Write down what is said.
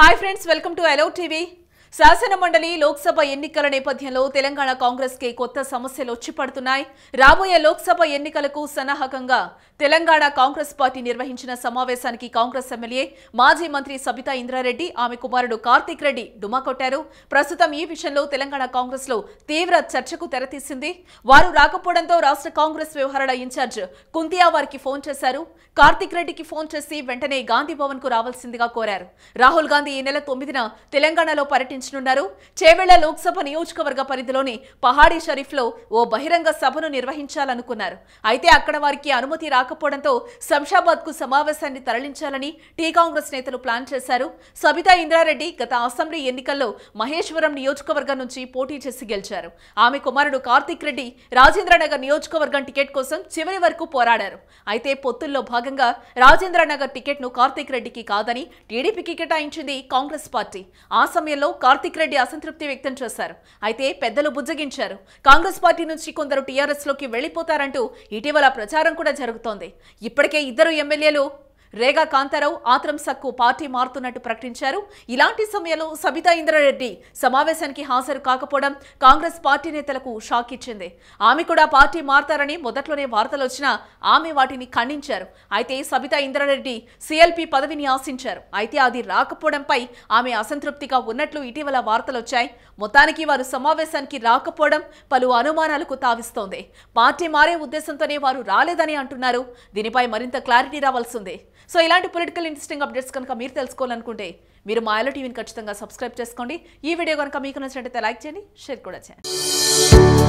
Hi friends, welcome to Hello TV. శాసన మండలి లోక్సభ ఎన్నికల నేపథ్యంలో తెలంగాణ కాంగ్రెస్ కి కొత్త సమస్యలు వచ్చిపడుతున్నాయి రాబోయే లోక్సభ ఎన్నికలకు సన్నాహకంగా తెలంగాణ కాంగ్రెస్ పార్టీ నిర్వహించిన సమావేశానికి కాంగ్రెస్ ఎమ్మెల్యే మాజీ మంత్రి సబితా ఇంద్రారెడ్డి ఆమె కుమారుడు కార్తీక్ రెడ్డి డుమాకొట్టారు ప్రస్తుతం ఈ విషయంలో తెలంగాణ కాంగ్రెస్ లో తీవ్ర చర్చకు తెరతీసింది వారు రాకపోవడంతో రాష్ట్ర కాంగ్రెస్ వ్యవహారాల ఇన్ఛార్జ్ కుంతియా వారికి ఫోన్ చేశారు కార్తీక్ రెడ్డికి ఫోన్ చేసి వెంటనే గాంధీ భవన్ కు రావాల్సిందిగా కోరారు రాహుల్ గాంధీ ఈ నెల తొమ్మిదిన తెలంగాణలో పర్యటించారు పర్యటించనున్నారు చేవెళ్ల లోక్సభ నియోజకవర్గ పరిధిలోని పహాడీ లో ఓ బహిరంగ సభను నిర్వహించాలనుకున్నారు అయితే అక్కడ వారికి అనుమతి రాకపోవడంతో శంషాబాద్ కు సమావేశాన్ని తరలించాలని టీ కాంగ్రెస్ నేతలు ప్లాన్ చేశారు సబితా ఇంద్రారెడ్డి గత అసెంబ్లీ ఎన్నికల్లో మహేశ్వరం నియోజకవర్గం నుంచి పోటీ చేసి గెలిచారు ఆమె కుమారుడు కార్తిక్ రెడ్డి రాజేంద్రనగర్ నియోజకవర్గం టికెట్ కోసం చివరి వరకు పోరాడారు అయితే పొత్తుల్లో భాగంగా రాజేంద్రనగర్ ను కార్తిక్ రెడ్డికి కాదని టీడీపీకి కేటాయించింది కాంగ్రెస్ పార్టీ ఆ సమయంలో కార్తిక్ రెడ్డి అసంతృప్తి వ్యక్తం చేశారు అయితే పెద్దలు బుజ్జగించారు కాంగ్రెస్ పార్టీ నుంచి కొందరు టీఆర్ఎస్ లోకి వెళ్లిపోతారంటూ ఇటీవల ప్రచారం కూడా జరుగుతోంది ఇప్పటికే ఇద్దరు ఎమ్మెల్యేలు రేగా కాంతారావు ఆత్రం సక్కు పార్టీ మారుతున్నట్టు ప్రకటించారు ఇలాంటి సమయంలో సబితా ఇంద్రారెడ్డి సమావేశానికి హాజరు కాకపోవడం కాంగ్రెస్ పార్టీ నేతలకు షాక్ ఇచ్చింది ఆమె కూడా పార్టీ మారతారని మొదట్లోనే వార్తలు వచ్చినా ఆమె వాటిని ఖండించారు అయితే సబితా ఇంద్రారెడ్డి సిఎల్పి పదవిని ఆశించారు అయితే అది రాకపోవడంపై ఆమె అసంతృప్తిగా ఉన్నట్లు ఇటీవల వార్తలు వచ్చాయి మొత్తానికి వారు సమావేశానికి రాకపోవడం పలు అనుమానాలకు తావిస్తోంది పార్టీ మారే ఉద్దేశంతోనే వారు రాలేదని అంటున్నారు దీనిపై మరింత క్లారిటీ రావాల్సిందే సో ఇలాంటి పొలిటికల్ ఇంట్రెస్టింగ్ అప్డేట్స్ కనుక మీరు తెలుసుకోవాలనుకుంటే మీరు మా టీవీని ఖచ్చితంగా సబ్స్క్రైబ్ చేసుకోండి ఈ వీడియో కనుక మీకు నచ్చినట్టయితే లైక్ చేయండి షేర్ కూడా చేయండి